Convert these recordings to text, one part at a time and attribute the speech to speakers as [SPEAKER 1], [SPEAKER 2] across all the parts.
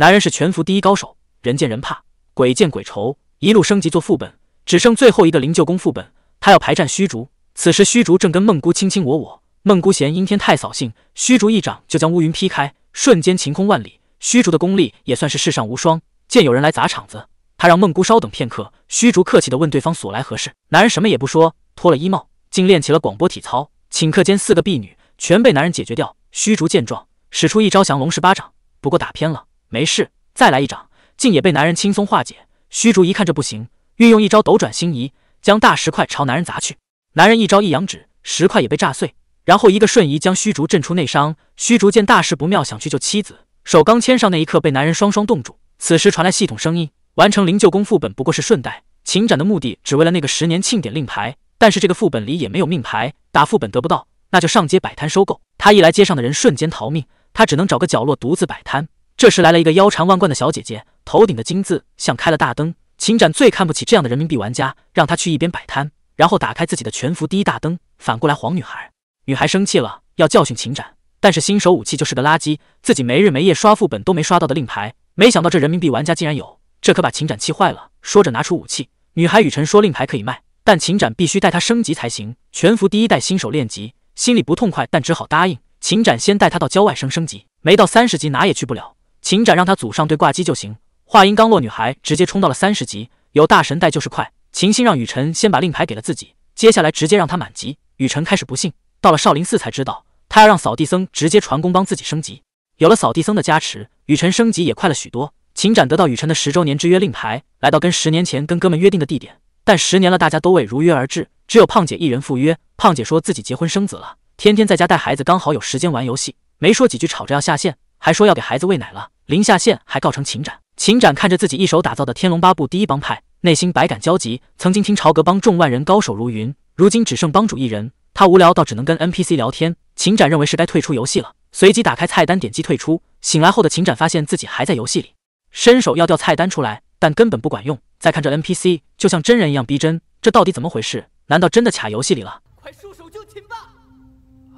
[SPEAKER 1] 男人是全服第一高手，人见人怕，鬼见鬼愁。一路升级做副本，只剩最后一个灵鹫宫副本，他要排战虚竹。此时虚竹正跟孟姑卿卿我我，孟姑嫌阴天太扫兴，虚竹一掌就将乌云劈开，瞬间晴空万里。虚竹的功力也算是世上无双。见有人来砸场子，他让孟姑稍等片刻。虚竹客气的问对方所来何事。男人什么也不说，脱了衣帽，竟练起了广播体操。顷刻间，四个婢女全被男人解决掉。虚竹见状，使出一招降龙十八掌，不过打偏了。没事，再来一掌，竟也被男人轻松化解。虚竹一看这不行，运用一招斗转星移，将大石块朝男人砸去。男人一招一阳指，石块也被炸碎，然后一个瞬移将虚竹震出内伤。虚竹见大事不妙，想去救妻子，手刚牵上那一刻，被男人双双冻住。此时传来系统声音：完成灵鹫宫副本不过是顺带，秦展的目的只为了那个十年庆典令牌。但是这个副本里也没有命牌，打副本得不到，那就上街摆摊收购。他一来街上的人瞬间逃命，他只能找个角落独自摆摊。这时来了一个腰缠万贯的小姐姐，头顶的金字像开了大灯。秦展最看不起这样的人民币玩家，让他去一边摆摊，然后打开自己的全服第一大灯，反过来晃女孩。女孩生气了，要教训秦展，但是新手武器就是个垃圾，自己没日没夜刷副本都没刷到的令牌，没想到这人民币玩家竟然有，这可把秦展气坏了。说着拿出武器。女孩雨辰说令牌可以卖，但秦展必须带他升级才行，全服第一代新手练级，心里不痛快，但只好答应。秦展先带他到郊外升升级，没到三十级哪也去不了。秦展让他组上队挂机就行。话音刚落，女孩直接冲到了三十级，有大神带就是快。秦星让雨晨先把令牌给了自己，接下来直接让他满级。雨晨开始不信，到了少林寺才知道，他要让扫地僧直接传功帮自己升级。有了扫地僧的加持，雨晨升级也快了许多。秦展得到雨晨的十周年之约令牌，来到跟十年前跟哥们约定的地点，但十年了，大家都未如约而至，只有胖姐一人赴约。胖姐说自己结婚生子了，天天在家带孩子，刚好有时间玩游戏，没说几句，吵着要下线。还说要给孩子喂奶了，临下线还告成秦展。秦展看着自己一手打造的天龙八部第一帮派，内心百感交集。曾经听朝阁帮众万人，高手如云，如今只剩帮主一人。他无聊，到只能跟 NPC 聊天。秦展认为是该退出游戏了，随即打开菜单，点击退出。醒来后的秦展发现自己还在游戏里，伸手要调菜单出来，但根本不管用。再看这 NPC 就像真人一样逼真，这到底怎么回事？难道真的卡游戏里了？快束手就擒吧！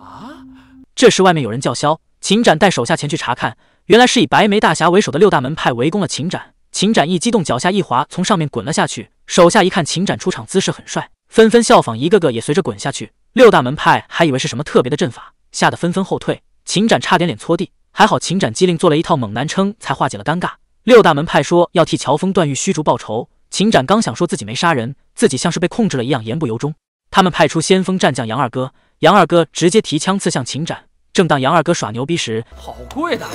[SPEAKER 1] 啊！这时外面有人叫嚣。秦展带手下前去查看，原来是以白眉大侠为首的六大门派围攻了秦展。秦展一激动，脚下一滑，从上面滚了下去。手下一看秦展出场姿势很帅，纷纷效仿，一个个也随着滚下去。六大门派还以为是什么特别的阵法，吓得纷纷后退。秦展差点脸搓地，还好秦展机灵，做了一套猛男撑，才化解了尴尬。六大门派说要替乔峰、段誉、虚竹报仇。秦展刚想说自己没杀人，自己像是被控制了一样，言不由衷。他们派出先锋战将杨二哥，杨二哥直接提枪刺向秦展。正当杨二哥耍牛逼时，好贵的，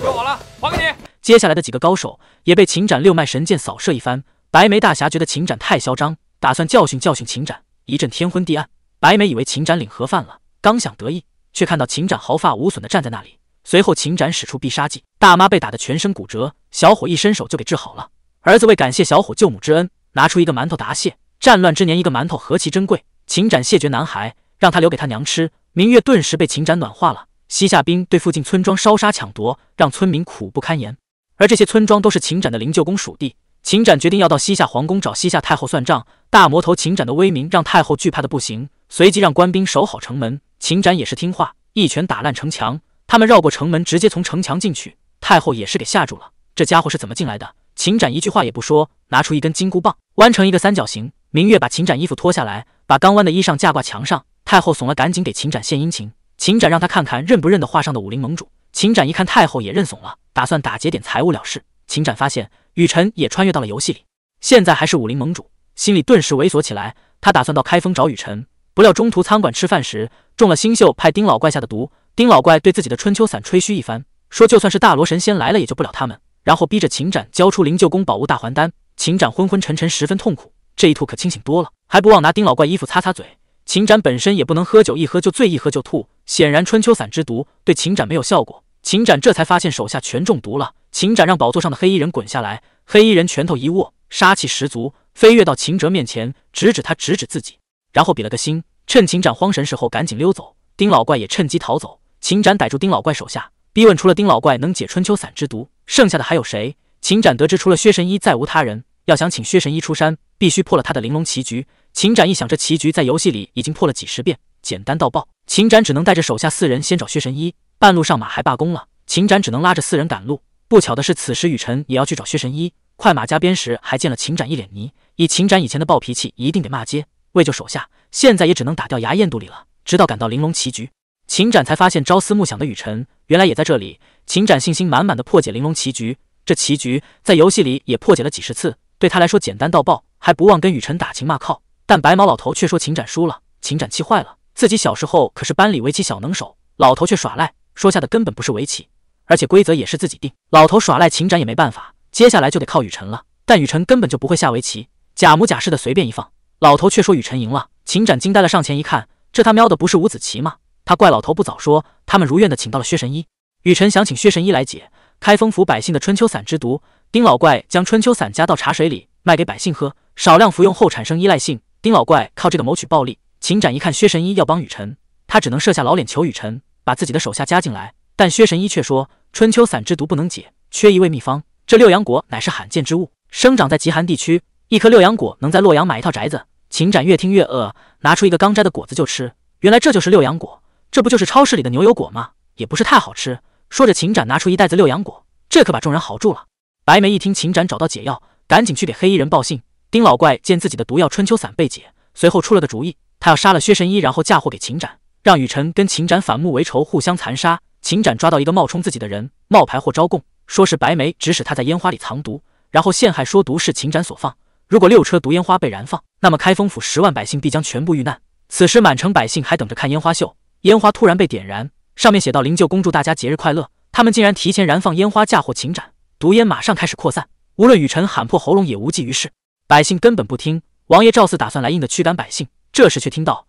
[SPEAKER 1] 修我了还给你。接下来的几个高手也被秦斩六脉神剑扫射一番。白眉大侠觉得秦斩太嚣张，打算教训教训秦斩。一阵天昏地暗，白眉以为秦斩领盒饭了，刚想得意，却看到秦斩毫发无损的站在那里。随后秦斩使出必杀技，大妈被打得全身骨折，小伙一伸手就给治好了。儿子为感谢小伙救母之恩，拿出一个馒头答谢。战乱之年，一个馒头何其珍贵。秦斩谢绝男孩。让他留给他娘吃。明月顿时被秦斩暖化了。西夏兵对附近村庄烧杀抢夺，让村民苦不堪言。而这些村庄都是秦斩的灵鹫宫属地。秦斩决定要到西夏皇宫找西夏太后算账。大魔头秦斩的威名让太后惧怕的不行，随即让官兵守好城门。秦斩也是听话，一拳打烂城墙。他们绕过城门，直接从城墙进去。太后也是给吓住了，这家伙是怎么进来的？秦斩一句话也不说，拿出一根金箍棒，弯成一个三角形。明月把秦斩衣服脱下来，把刚弯的衣裳架挂墙上。太后怂了，赶紧给秦展献殷勤。秦展让他看看认不认得画上的武林盟主。秦展一看太后也认怂了，打算打劫点财物了事。秦展发现雨辰也穿越到了游戏里，现在还是武林盟主，心里顿时猥琐起来。他打算到开封找雨辰，不料中途餐馆吃饭时中了新秀派丁老怪下的毒。丁老怪对自己的春秋伞吹嘘一番，说就算是大罗神仙来了也救不了他们，然后逼着秦展交出灵鹫宫宝物大还丹。秦展昏昏沉沉，十分痛苦。这一吐可清醒多了，还不忘拿丁老怪衣服擦擦嘴。秦展本身也不能喝酒，一喝就醉，一喝就吐。显然春秋散之毒对秦展没有效果。秦展这才发现手下全中毒了。秦展让宝座上的黑衣人滚下来，黑衣人拳头一握，杀气十足，飞跃到秦哲面前，指指他，指指自己，然后比了个心。趁秦展慌神时候，赶紧溜走。丁老怪也趁机逃走。秦展逮住丁老怪手下，逼问除了丁老怪能解春秋散之毒，剩下的还有谁？秦展得知除了薛神医，再无他人。要想请薛神医出山，必须破了他的玲珑棋局。秦展一想，这棋局在游戏里已经破了几十遍，简单到爆。秦展只能带着手下四人先找薛神医，半路上马还罢工了，秦展只能拉着四人赶路。不巧的是，此时雨辰也要去找薛神医，快马加鞭时还见了秦展一脸泥。以秦展以前的暴脾气，一定得骂街。为救手下，现在也只能打掉牙咽肚里了。直到赶到玲珑棋局，秦展才发现朝思暮想的雨辰原来也在这里。秦展信心满满的破解玲珑棋局，这棋局在游戏里也破解了几十次。对他来说简单到爆，还不忘跟雨辰打情骂靠。但白毛老头却说秦展输了，秦展气坏了，自己小时候可是班里围棋小能手，老头却耍赖，说下的根本不是围棋，而且规则也是自己定。老头耍赖，秦展也没办法。接下来就得靠雨辰了，但雨辰根本就不会下围棋，假模假式的随便一放，老头却说雨辰赢了。秦展惊呆了，上前一看，这他喵的不是五子棋吗？他怪老头不早说。他们如愿的请到了薛神医，雨辰想请薛神医来解。开封府百姓的春秋散之毒，丁老怪将春秋散加到茶水里，卖给百姓喝。少量服用后产生依赖性，丁老怪靠这个谋取暴利。秦展一看薛神医要帮雨辰，他只能设下老脸求雨辰把自己的手下加进来。但薛神医却说春秋散之毒不能解，缺一味秘方。这六阳果乃是罕见之物，生长在极寒地区，一颗六阳果能在洛阳买一套宅子。秦展越听越饿，拿出一个刚摘的果子就吃。原来这就是六阳果，这不就是超市里的牛油果吗？也不是太好吃。说着，秦展拿出一袋子六阳果，这可把众人豪住了。白眉一听秦展找到解药，赶紧去给黑衣人报信。丁老怪见自己的毒药春秋散被解，随后出了个主意，他要杀了薛神医，然后嫁祸给秦展，让雨辰跟秦展反目为仇，互相残杀。秦展抓到一个冒充自己的人，冒牌货招供，说是白眉指使他在烟花里藏毒，然后陷害说毒是秦展所放。如果六车毒烟花被燃放，那么开封府十万百姓必将全部遇难。此时满城百姓还等着看烟花秀，烟花突然被点燃。上面写到：“灵鹫宫祝大家节日快乐。”他们竟然提前燃放烟花，嫁祸秦展，毒烟马上开始扩散，无论雨辰喊破喉咙也无济于事。百姓根本不听。王爷赵四打算来硬的驱赶百姓，这时却听到。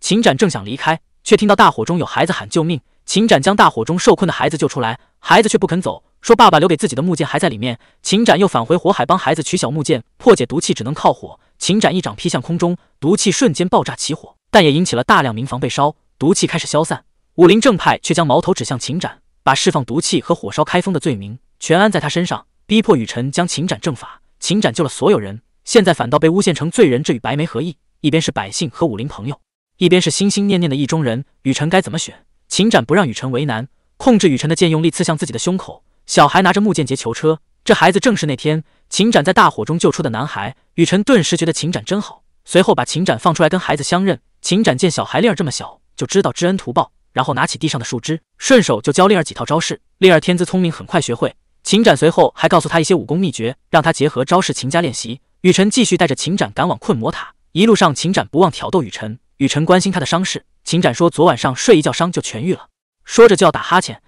[SPEAKER 1] 秦展正想离开，却听到大火中有孩子喊救命。秦展将大火中受困的孩子救出来，孩子却不肯走，说：“爸爸留给自己的木剑还在里面。”秦展又返回火海帮孩子取小木剑，破解毒气只能靠火。秦展一掌劈向空中，毒气瞬间爆炸起火。但也引起了大量民房被烧，毒气开始消散。武林正派却将矛头指向秦展，把释放毒气和火烧开封的罪名全安在他身上，逼迫雨辰将秦展正法。秦展救了所有人，现在反倒被诬陷成罪人，这与白眉何异？一边是百姓和武林朋友，一边是心心念念的意中人，雨辰该怎么选？秦展不让雨辰为难，控制雨辰的剑用力刺向自己的胸口。小孩拿着木剑劫囚车，这孩子正是那天秦展在大火中救出的男孩。雨辰顿时觉得秦展真好，随后把秦展放出来跟孩子相认。秦展见小孩丽儿这么小，就知道知恩图报，然后拿起地上的树枝，顺手就教丽儿几套招式。丽儿天资聪明，很快学会。秦展随后还告诉他一些武功秘诀，让他结合招式勤加练习。雨辰继续带着秦展赶往困魔塔，一路上秦展不忘挑逗雨辰，雨辰关心他的伤势。秦展说昨晚上睡一觉伤就痊愈了，说着就要打哈欠。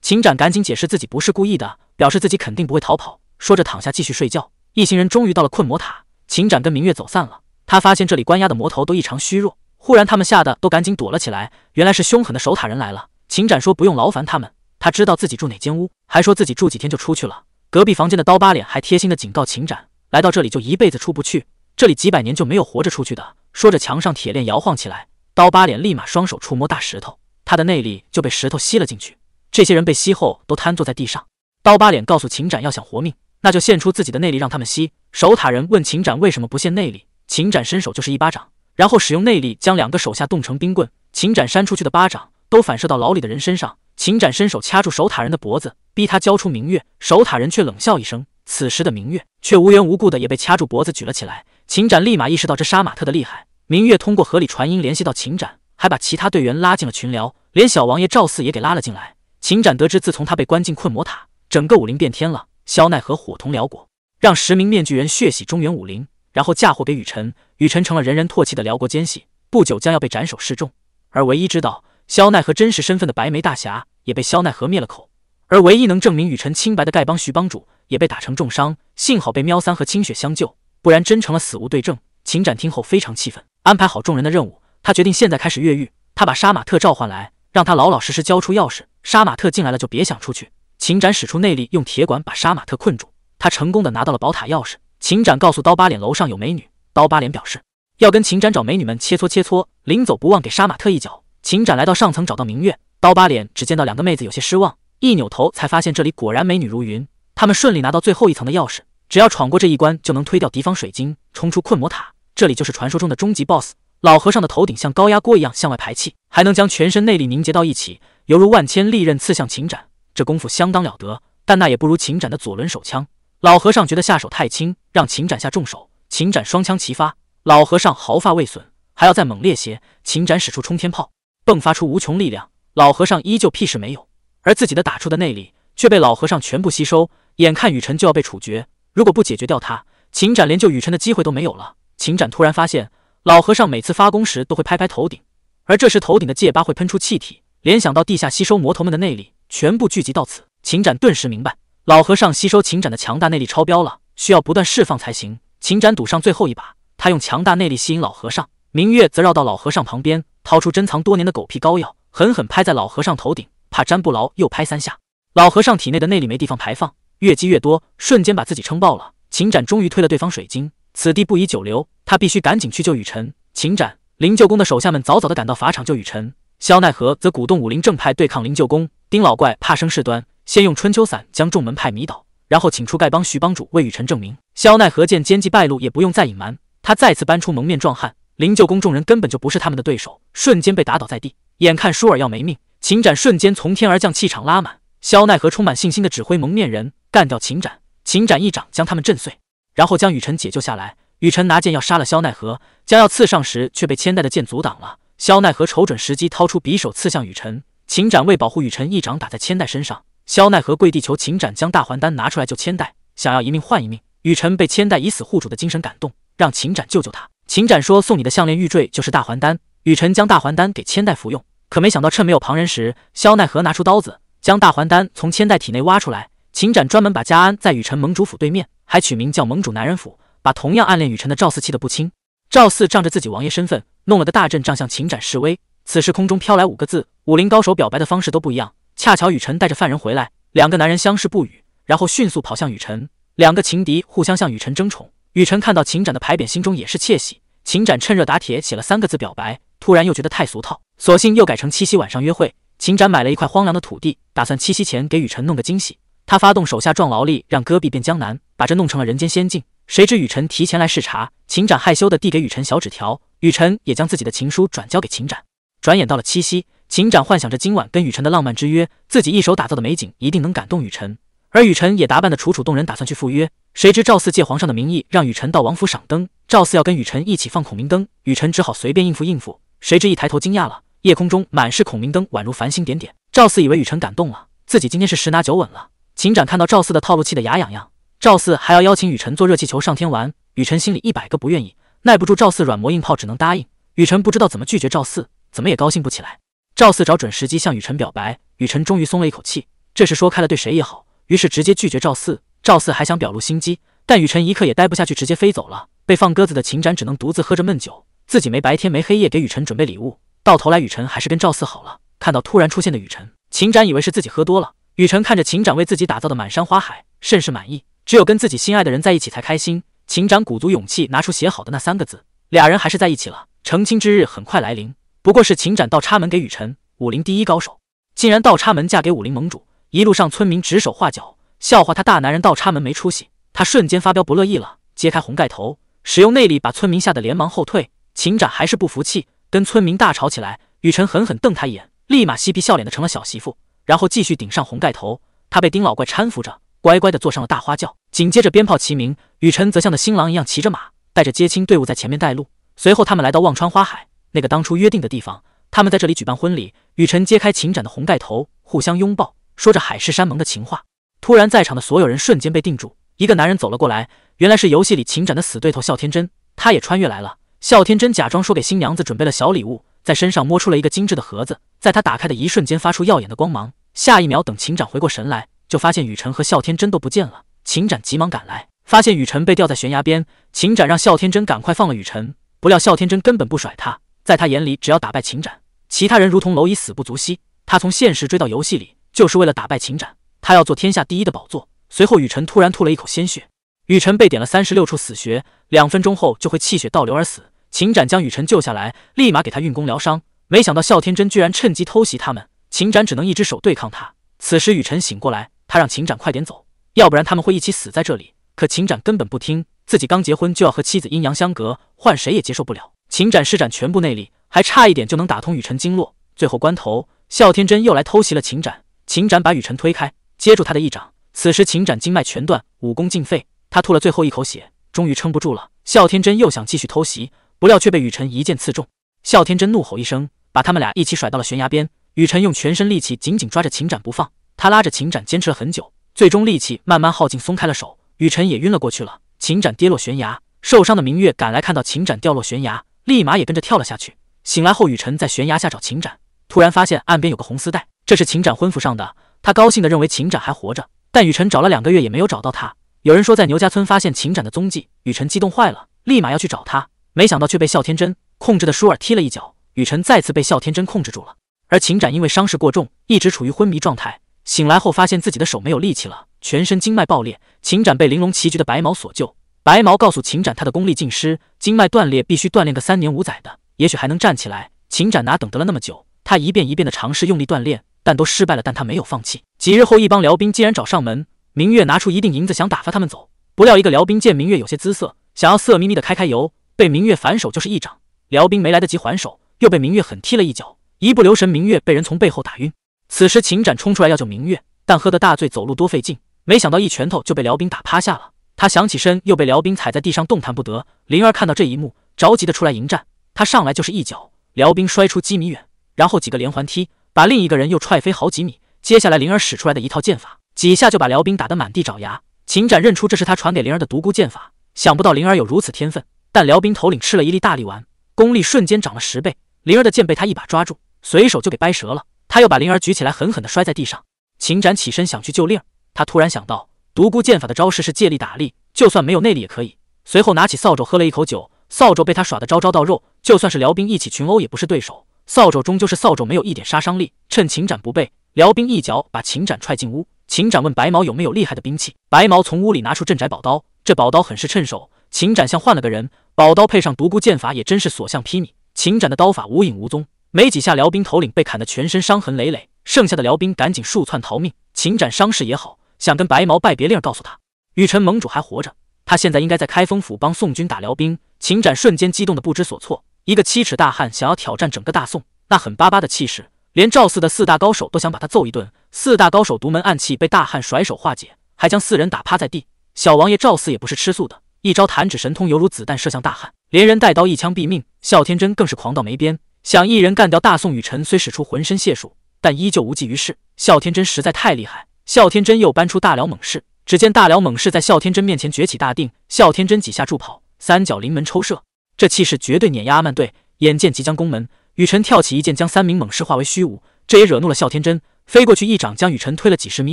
[SPEAKER 1] 秦展赶紧解释自己不是故意的，表示自己肯定不会逃跑，说着躺下继续睡觉。一行人终于到了困魔塔，秦展跟明月走散了。他发现这里关押的魔头都异常虚弱，忽然他们吓得都赶紧躲了起来。原来是凶狠的守塔人来了。秦展说不用劳烦他们，他知道自己住哪间屋，还说自己住几天就出去了。隔壁房间的刀疤脸还贴心的警告秦展，来到这里就一辈子出不去，这里几百年就没有活着出去的。说着墙上铁链摇晃起来，刀疤脸立马双手触摸大石头，他的内力就被石头吸了进去。这些人被吸后都瘫坐在地上。刀疤脸告诉秦展，要想活命，那就献出自己的内力让他们吸。守塔人问秦展为什么不献内力。秦展伸手就是一巴掌，然后使用内力将两个手下冻成冰棍。秦展扇出去的巴掌都反射到牢里的人身上。秦展伸手掐住守塔人的脖子，逼他交出明月。守塔人却冷笑一声。此时的明月却无缘无故的也被掐住脖子举了起来。秦展立马意识到这杀马特的厉害。明月通过河里传音联系到秦展，还把其他队员拉进了群聊，连小王爷赵四也给拉了进来。秦展得知，自从他被关进困魔塔，整个武林变天了。萧奈何伙同辽国，让十名面具人血洗中原武林。然后嫁祸给雨辰，雨辰成了人人唾弃的辽国奸细，不久将要被斩首示众。而唯一知道萧奈何真实身份的白眉大侠也被萧奈何灭了口，而唯一能证明雨辰清白的丐帮徐帮主也被打成重伤，幸好被喵三和清雪相救，不然真成了死无对证。秦展听后非常气愤，安排好众人的任务，他决定现在开始越狱。他把杀马特召唤来，让他老老实实交出钥匙。杀马特进来了就别想出去。秦展使出内力，用铁管把杀马特困住。他成功的拿到了宝塔钥匙。秦展告诉刀疤脸，楼上有美女。刀疤脸表示要跟秦展找美女们切磋切磋。临走不忘给杀马特一脚。秦展来到上层，找到明月。刀疤脸只见到两个妹子，有些失望。一扭头，才发现这里果然美女如云。他们顺利拿到最后一层的钥匙，只要闯过这一关，就能推掉敌方水晶，冲出困魔塔。这里就是传说中的终极 BOSS 老和尚的头顶像高压锅一样向外排气，还能将全身内力凝结到一起，犹如万千利刃刺向秦展。这功夫相当了得，但那也不如秦展的左轮手枪。老和尚觉得下手太轻，让秦展下重手。秦展双枪齐发，老和尚毫发未损，还要再猛烈些。秦展使出冲天炮，迸发出无穷力量，老和尚依旧屁事没有，而自己的打出的内力却被老和尚全部吸收。眼看雨辰就要被处决，如果不解决掉他，秦展连救雨辰的机会都没有了。秦展突然发现，老和尚每次发功时都会拍拍头顶，而这时头顶的戒疤会喷出气体，联想到地下吸收魔头们的内力全部聚集到此，秦展顿时明白。老和尚吸收秦斩的强大内力超标了，需要不断释放才行。秦斩赌上最后一把，他用强大内力吸引老和尚。明月则绕到老和尚旁边，掏出珍藏多年的狗屁膏药，狠狠拍在老和尚头顶，怕粘不牢又拍三下。老和尚体内的内力没地方排放，越积越多，瞬间把自己撑爆了。秦斩终于推了对方水晶，此地不宜久留，他必须赶紧去救雨辰。秦斩灵鹫宫的手下们早早的赶到法场救雨辰，萧奈何则鼓动武林正派对抗灵鹫宫。丁老怪怕生事端。先用春秋伞将众门派迷倒，然后请出丐帮徐帮主为雨辰证明。萧奈何见奸计败露，也不用再隐瞒，他再次搬出蒙面壮汉灵鹫宫众人根本就不是他们的对手，瞬间被打倒在地。眼看舒尔要没命，秦展瞬间从天而降，气场拉满。萧奈何充满信心的指挥蒙面人干掉秦展，秦展一掌将他们震碎，然后将雨辰解救下来。雨辰拿剑要杀了萧奈何，将要刺上时却被千代的剑阻挡了。萧奈何瞅准时机，掏出匕首刺向雨辰。秦展为保护雨辰，一掌打在千代身上。萧奈何跪地求秦展将大还丹拿出来救千代，想要一命换一命。雨辰被千代以死护主的精神感动，让秦展救救他。秦展说送你的项链玉坠就是大还丹。雨辰将大还丹给千代服用，可没想到趁没有旁人时，萧奈何拿出刀子将大还丹从千代体内挖出来。秦展专门把家安在雨辰盟主府对面，还取名叫盟主男人府，把同样暗恋雨辰的赵四气得不轻。赵四仗着自己王爷身份，弄了个大阵仗向秦展示威。此时空中飘来五个字：武林高手表白的方式都不一样。恰巧雨晨带着犯人回来，两个男人相视不语，然后迅速跑向雨晨。两个情敌互相向雨晨争宠。雨晨看到秦展的牌匾，心中也是窃喜。秦展趁热打铁写了三个字表白，突然又觉得太俗套，索性又改成七夕晚上约会。秦展买了一块荒凉的土地，打算七夕前给雨晨弄个惊喜。他发动手下壮劳力，让戈壁变江南，把这弄成了人间仙境。谁知雨晨提前来视察，秦展害羞的递给雨晨小纸条，雨晨也将自己的情书转交给秦展。转眼到了七夕。秦展幻想着今晚跟雨辰的浪漫之约，自己一手打造的美景一定能感动雨辰，而雨辰也打扮的楚楚动人，打算去赴约。谁知赵四借皇上的名义让雨辰到王府赏灯，赵四要跟雨辰一起放孔明灯，雨辰只好随便应付应付。谁知一抬头惊讶了，夜空中满是孔明灯，宛如繁星点点。赵四以为雨辰感动了，自己今天是十拿九稳了。秦展看到赵四的套路，气得牙痒痒。赵四还要邀请雨辰坐热气球上天玩，雨辰心里一百个不愿意，耐不住赵四软磨硬泡，只能答应。雨辰不知道怎么拒绝赵四，怎么也高兴不起来。赵四找准时机向雨辰表白，雨辰终于松了一口气，这事说开了对谁也好，于是直接拒绝赵四。赵四还想表露心机，但雨辰一刻也待不下去，直接飞走了。被放鸽子的秦展只能独自喝着闷酒，自己没白天没黑夜给雨辰准备礼物，到头来雨辰还是跟赵四好了。看到突然出现的雨辰，秦展以为是自己喝多了。雨辰看着秦展为自己打造的满山花海，甚是满意。只有跟自己心爱的人在一起才开心。秦展鼓足勇气拿出写好的那三个字，俩人还是在一起了。成亲之日很快来临。不过是秦展倒插门给雨辰，武林第一高手，竟然倒插门嫁给武林盟主。一路上村民指手画脚，笑话他大男人倒插门没出息。他瞬间发飙，不乐意了，揭开红盖头，使用内力把村民吓得连忙后退。秦展还是不服气，跟村民大吵起来。雨辰狠狠瞪他一眼，立马嬉皮笑脸的成了小媳妇，然后继续顶上红盖头。他被丁老怪搀扶着，乖乖的坐上了大花轿。紧接着鞭炮齐鸣，雨辰则像的新郎一样骑着马，带着接亲队伍在前面带路。随后他们来到忘川花海。那个当初约定的地方，他们在这里举办婚礼。雨晨揭开秦展的红盖头，互相拥抱，说着海誓山盟的情话。突然，在场的所有人瞬间被定住。一个男人走了过来，原来是游戏里秦展的死对头笑天真，他也穿越来了。笑天真假装说给新娘子准备了小礼物，在身上摸出了一个精致的盒子，在他打开的一瞬间，发出耀眼的光芒。下一秒，等秦展回过神来，就发现雨晨和笑天真都不见了。秦展急忙赶来，发现雨晨被吊在悬崖边。秦展让笑天真赶快放了雨晨，不料笑天真根本不甩他。在他眼里，只要打败秦斩，其他人如同蝼蚁，死不足惜。他从现实追到游戏里，就是为了打败秦斩。他要做天下第一的宝座。随后，雨晨突然吐了一口鲜血，雨晨被点了三十六处死穴，两分钟后就会气血倒流而死。秦展将雨晨救下来，立马给他运功疗伤。没想到笑天真居然趁机偷袭他们，秦展只能一只手对抗他。此时，雨晨醒过来，他让秦展快点走，要不然他们会一起死在这里。可秦展根本不听，自己刚结婚就要和妻子阴阳相隔，换谁也接受不了。秦斩施展全部内力，还差一点就能打通雨辰经络。最后关头，笑天真又来偷袭了秦斩。秦斩把雨辰推开，接住他的一掌。此时秦斩经脉全断，武功尽废，他吐了最后一口血，终于撑不住了。笑天真又想继续偷袭，不料却被雨辰一剑刺中。笑天真怒吼一声，把他们俩一起甩到了悬崖边。雨辰用全身力气紧紧抓着秦斩不放，他拉着秦斩坚持了很久，最终力气慢慢耗尽，松开了手。雨辰也晕了过去了。秦斩跌落悬崖，受伤的明月赶来看到秦斩掉落悬崖。立马也跟着跳了下去。醒来后，雨辰在悬崖下找秦展，突然发现岸边有个红丝带，这是秦展婚服上的。他高兴的认为秦展还活着，但雨辰找了两个月也没有找到他。有人说在牛家村发现秦展的踪迹，雨辰激动坏了，立马要去找他，没想到却被笑天真控制的舒尔踢了一脚，雨辰再次被笑天真控制住了。而秦展因为伤势过重，一直处于昏迷状态。醒来后发现自己的手没有力气了，全身经脉爆裂。秦展被玲珑棋局的白毛所救。白毛告诉秦展，他的功力尽失，经脉断裂，必须锻炼个三年五载的，也许还能站起来。秦展哪等得了那么久？他一遍一遍的尝试用力锻炼，但都失败了。但他没有放弃。几日后，一帮辽兵竟然找上门。明月拿出一锭银子想打发他们走，不料一个辽兵见明月有些姿色，想要色眯眯的开开油，被明月反手就是一掌，辽兵没来得及还手，又被明月狠踢了一脚。一不留神，明月被人从背后打晕。此时秦展冲出来要救明月，但喝的大醉，走路多费劲。没想到一拳头就被辽兵打趴下了。他想起身，又被辽兵踩在地上，动弹不得。灵儿看到这一幕，着急的出来迎战。他上来就是一脚，辽兵摔出几米远，然后几个连环踢，把另一个人又踹飞好几米。接下来，灵儿使出来的一套剑法，几下就把辽兵打得满地找牙。秦展认出这是他传给灵儿的独孤剑法，想不到灵儿有如此天分。但辽兵头领吃了一粒大力丸，功力瞬间涨了十倍。灵儿的剑被他一把抓住，随手就给掰折了。他又把灵儿举起来，狠狠的摔在地上。秦展起身想去救令儿，他突然想到。独孤剑法的招式是借力打力，就算没有内力也可以。随后拿起扫帚喝了一口酒，扫帚被他耍得招招到肉，就算是辽兵一起群殴也不是对手。扫帚终究是扫帚，没有一点杀伤力。趁秦展不备，辽兵一脚把秦展踹进屋。秦展问白毛有没有厉害的兵器，白毛从屋里拿出镇宅宝刀，这宝刀很是趁手。秦展像换了个人，宝刀配上独孤剑法也真是所向披靡。秦展的刀法无影无踪，没几下辽兵头领被砍得全身伤痕累累，剩下的辽兵赶紧数窜逃命。秦展伤势也好。想跟白毛拜别，令，告诉他，雨辰盟主还活着，他现在应该在开封府帮宋军打辽兵。秦展瞬间激动的不知所措，一个七尺大汉想要挑战整个大宋，那狠巴巴的气势，连赵四的四大高手都想把他揍一顿。四大高手独门暗器被大汉甩手化解，还将四人打趴在地。小王爷赵四也不是吃素的，一招弹指神通犹如子弹射向大汉，连人带刀一枪毙命。笑天真更是狂到没边，想一人干掉大宋雨辰，虽使出浑身解数，但依旧无济于事。笑天真实在太厉害。笑天真又搬出大辽猛士，只见大辽猛士在笑天真面前崛起大定，笑天真几下助跑，三角临门抽射，这气势绝对碾压阿曼队。眼见即将攻门，雨辰跳起一剑将三名猛士化为虚无，这也惹怒了笑天真，飞过去一掌将雨辰推了几十米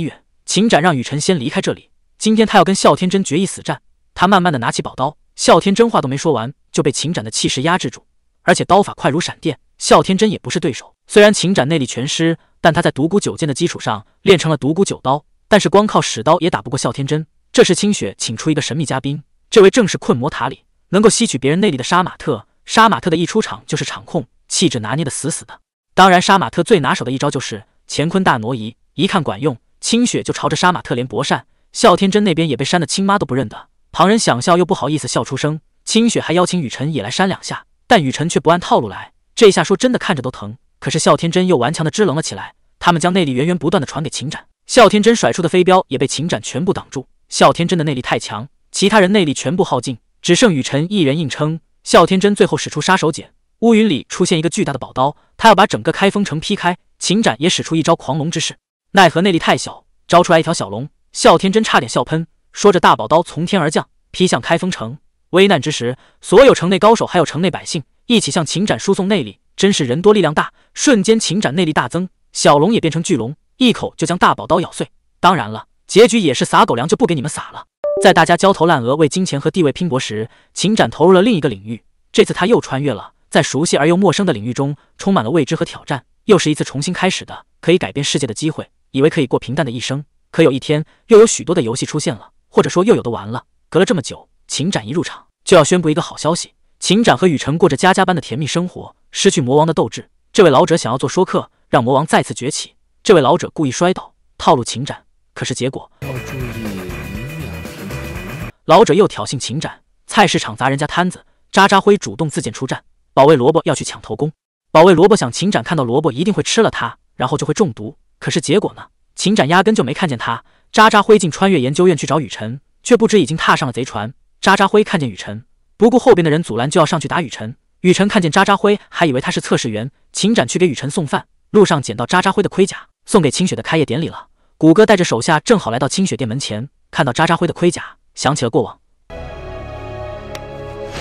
[SPEAKER 1] 远。秦展让雨辰先离开这里，今天他要跟笑天真决一死战。他慢慢的拿起宝刀，笑天真话都没说完就被秦展的气势压制住，而且刀法快如闪电，笑天真也不是对手。虽然秦展内力全失。但他在独孤九剑的基础上练成了独孤九刀，但是光靠使刀也打不过哮天真。这时，清雪请出一个神秘嘉宾，这位正是困魔塔里能够吸取别人内力的杀马特。杀马特的一出场就是场控，气质拿捏的死死的。当然，杀马特最拿手的一招就是乾坤大挪移。一看管用，清雪就朝着杀马特连博扇。哮天真那边也被扇的亲妈都不认得。旁人想笑又不好意思笑出声。清雪还邀请雨辰也来扇两下，但雨辰却不按套路来，这下说真的看着都疼。可是哮天真又顽强的支棱了起来，他们将内力源源不断的传给秦展。哮天真甩出的飞镖也被秦展全部挡住。哮天真的内力太强，其他人内力全部耗尽，只剩雨辰一人硬撑。哮天真最后使出杀手锏，乌云里出现一个巨大的宝刀，他要把整个开封城劈开。秦展也使出一招狂龙之势，奈何内力太小，招出来一条小龙。哮天真差点笑喷，说着大宝刀从天而降，劈向开封城。危难之时，所有城内高手还有城内百姓一起向秦展输送内力。真是人多力量大，瞬间秦斩内力大增，小龙也变成巨龙，一口就将大宝刀咬碎。当然了，结局也是撒狗粮，就不给你们撒了。在大家焦头烂额为金钱和地位拼搏时，秦展投入了另一个领域。这次他又穿越了，在熟悉而又陌生的领域中，充满了未知和挑战，又是一次重新开始的可以改变世界的机会。以为可以过平淡的一生，可有一天又有许多的游戏出现了，或者说又有的玩了。隔了这么久，秦展一入场就要宣布一个好消息：秦展和雨辰过着家家般的甜蜜生活。失去魔王的斗志，这位老者想要做说客，让魔王再次崛起。这位老者故意摔倒，套路秦展。可是结果，老者又挑衅秦展。菜市场砸人家摊子。渣渣辉主动自荐出战，保卫萝卜要去抢头功。保卫萝卜想，秦展看到萝卜一定会吃了他，然后就会中毒。可是结果呢？秦展压根就没看见他。渣渣灰进穿越研究院去找雨辰，却不知已经踏上了贼船。渣渣灰看见雨辰，不顾后边的人阻拦，就要上去打雨辰。雨辰看见渣渣辉，还以为他是测试员。秦展去给雨辰送饭，路上捡到渣渣辉的盔甲，送给清雪的开业典礼了。谷歌带着手下正好来到清雪店门前，看到渣渣辉的盔甲，想起了过往。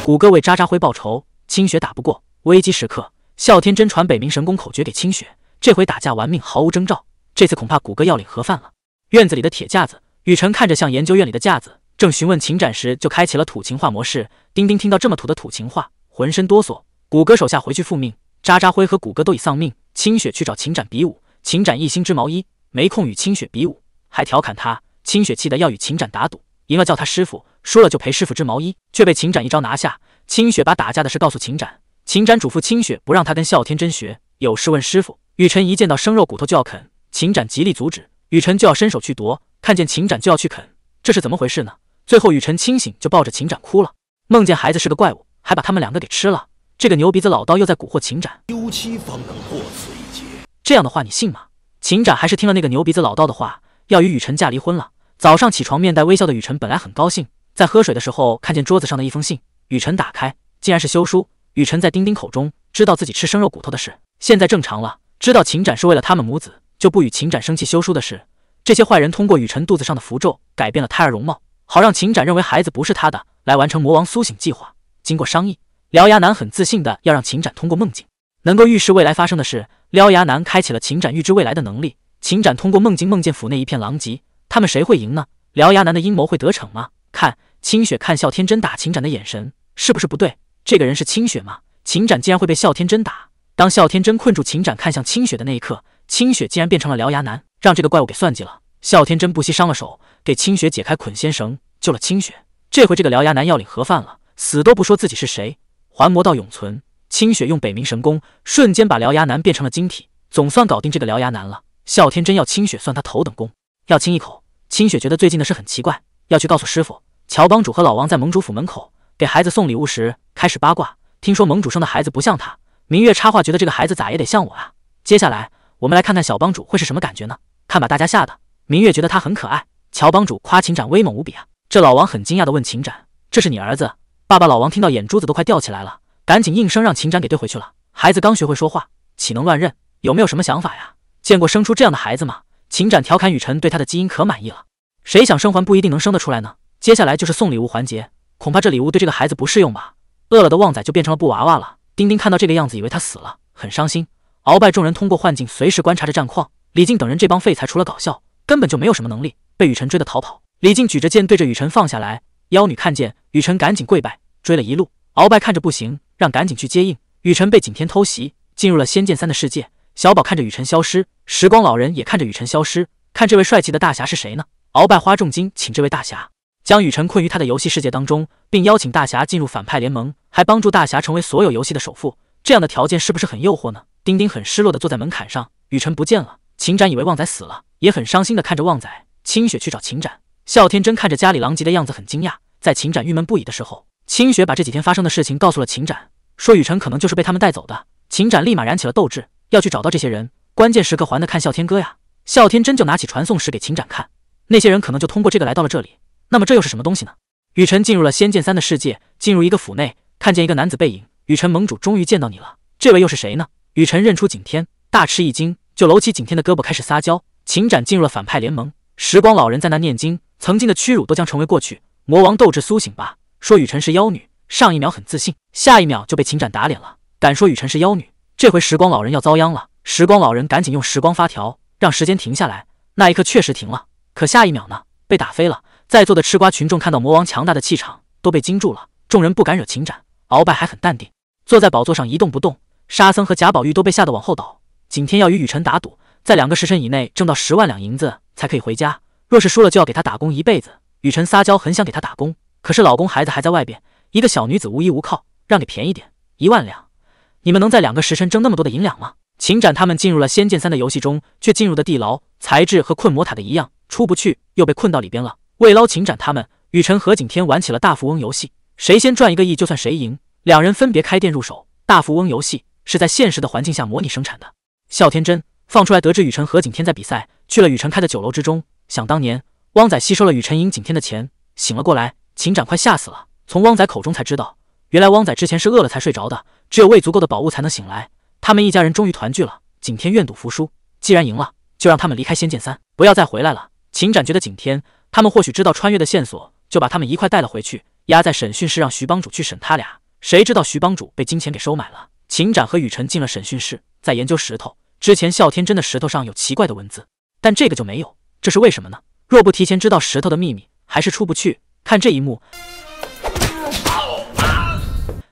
[SPEAKER 1] 谷歌为渣渣辉报仇，清雪打不过，危机时刻，哮天真传北冥神功口诀给清雪。这回打架玩命毫无征兆，这次恐怕谷歌要领盒饭了。院子里的铁架子，雨辰看着像研究院里的架子，正询问秦展时，就开启了土情话模式。丁丁听到这么土的土情话。浑身哆嗦，谷歌手下回去复命。渣渣辉和谷歌都已丧命。清雪去找秦展比武，秦展一心织毛衣，没空与清雪比武，还调侃他。清雪气得要与秦展打赌，赢了叫他师傅，输了就陪师傅织毛衣，却被秦展一招拿下。清雪把打架的事告诉秦展，秦展嘱咐清雪不让他跟笑天真学，有事问师傅。雨辰一见到生肉骨头就要啃，秦展极力阻止，雨辰就要伸手去夺，看见秦展就要去啃，这是怎么回事呢？最后雨辰清醒就抱着秦展哭了，梦见孩子是个怪物。还把他们两个给吃了。这个牛鼻子老道又在蛊惑秦展，丢妻方能过此一劫。这样的话，你信吗？秦展还是听了那个牛鼻子老道的话，要与雨辰嫁离婚了。早上起床，面带微笑的雨辰本来很高兴，在喝水的时候看见桌子上的一封信，雨辰打开，竟然是休书。雨辰在丁丁口中知道自己吃生肉骨头的事，现在正常了，知道秦展是为了他们母子，就不与秦展生气。休书的事，这些坏人通过雨辰肚子上的符咒改变了胎儿容貌，好让秦展认为孩子不是他的，来完成魔王苏醒计划。经过商议，獠牙男很自信的要让秦展通过梦境能够预示未来发生的事。獠牙男开启了秦展预知未来的能力。秦展通过梦境梦见府内一片狼藉，他们谁会赢呢？獠牙男的阴谋会得逞吗？看清雪看笑天真打秦展的眼神，是不是不对？这个人是清雪吗？秦展竟然会被笑天真打。当笑天真困住秦展，看向清雪的那一刻，清雪竟然变成了獠牙男，让这个怪物给算计了。笑天真不惜伤了手，给清雪解开捆仙绳，救了清雪。这回这个獠牙男要领盒饭了。死都不说自己是谁，还魔道永存。清雪用北冥神功，瞬间把獠牙男变成了晶体，总算搞定这个獠牙男了。啸天真要清雪算他头等功，要亲一口。清雪觉得最近的事很奇怪，要去告诉师傅。乔帮主和老王在盟主府门口给孩子送礼物时，开始八卦，听说盟主生的孩子不像他。明月插话，觉得这个孩子咋也得像我啊。接下来我们来看看小帮主会是什么感觉呢？看把大家吓的。明月觉得他很可爱。乔帮主夸秦展威猛无比啊！这老王很惊讶的问秦展：“这是你儿子？”爸爸老王听到，眼珠子都快掉起来了，赶紧应声让秦展给兑回去了。孩子刚学会说话，岂能乱认？有没有什么想法呀？见过生出这样的孩子吗？秦展调侃雨辰，对他的基因可满意了。谁想生还不一定能生得出来呢？接下来就是送礼物环节，恐怕这礼物对这个孩子不适用吧？饿了的旺仔就变成了布娃娃了。丁丁看到这个样子，以为他死了，很伤心。鳌拜众人通过幻境随时观察着战况。李靖等人这帮废材除了搞笑，根本就没有什么能力，被雨辰追的逃跑。李靖举着剑对着雨辰放下来。妖女看见雨辰，赶紧跪拜，追了一路。鳌拜看着不行，让赶紧去接应。雨辰被景天偷袭，进入了仙剑三的世界。小宝看着雨辰消失，时光老人也看着雨辰消失，看这位帅气的大侠是谁呢？鳌拜花重金请这位大侠，将雨辰困于他的游戏世界当中，并邀请大侠进入反派联盟，还帮助大侠成为所有游戏的首富。这样的条件是不是很诱惑呢？丁丁很失落的坐在门槛上，雨辰不见了。秦展以为旺仔死了，也很伤心的看着旺仔。青雪去找秦展。笑天真看着家里狼藉的样子很惊讶，在秦展郁闷不已的时候，青雪把这几天发生的事情告诉了秦展，说雨辰可能就是被他们带走的。秦展立马燃起了斗志，要去找到这些人。关键时刻还得看笑天哥呀！笑天真就拿起传送石给秦展看，那些人可能就通过这个来到了这里。那么这又是什么东西呢？雨辰进入了仙剑三的世界，进入一个府内，看见一个男子背影。雨辰盟主终于见到你了，这位又是谁呢？雨辰认出景天，大吃一惊，就搂起景天的胳膊开始撒娇。秦展进入了反派联盟，时光老人在那念经。曾经的屈辱都将成为过去，魔王斗志苏醒吧！说雨辰是妖女，上一秒很自信，下一秒就被秦斩打脸了。敢说雨辰是妖女，这回时光老人要遭殃了。时光老人赶紧用时光发条让时间停下来，那一刻确实停了，可下一秒呢？被打飞了。在座的吃瓜群众看到魔王强大的气场都被惊住了，众人不敢惹秦斩。鳌拜还很淡定，坐在宝座上一动不动。沙僧和贾宝玉都被吓得往后倒。景天要与雨辰打赌，在两个时辰以内挣到十万两银子才可以回家。若是输了就要给他打工一辈子。雨辰撒娇，很想给他打工，可是老公孩子还在外边，一个小女子无依无靠，让给便宜点，一万两。你们能在两个时辰挣那么多的银两吗？秦斩他们进入了《仙剑三》的游戏中，却进入的地牢，材质和困魔塔的一样，出不去，又被困到里边了。为捞秦斩他们，雨辰和景天玩起了大富翁游戏，谁先赚一个亿就算谁赢。两人分别开店入手。大富翁游戏是在现实的环境下模拟生产的。笑天真放出来，得知雨辰和景天在比赛，去了雨辰开的酒楼之中。想当年，汪仔吸收了雨辰、赢景天的钱，醒了过来。秦展快吓死了，从汪仔口中才知道，原来汪仔之前是饿了才睡着的，只有喂足够的宝物才能醒来。他们一家人终于团聚了。景天愿赌服输，既然赢了，就让他们离开《仙剑三》，不要再回来了。秦展觉得景天他们或许知道穿越的线索，就把他们一块带了回去，压在审讯室，让徐帮主去审他俩。谁知道徐帮主被金钱给收买了。秦展和雨辰进了审讯室，在研究石头之前，哮天真的石头上有奇怪的文字，但这个就没有。这是为什么呢？若不提前知道石头的秘密，还是出不去。看这一幕，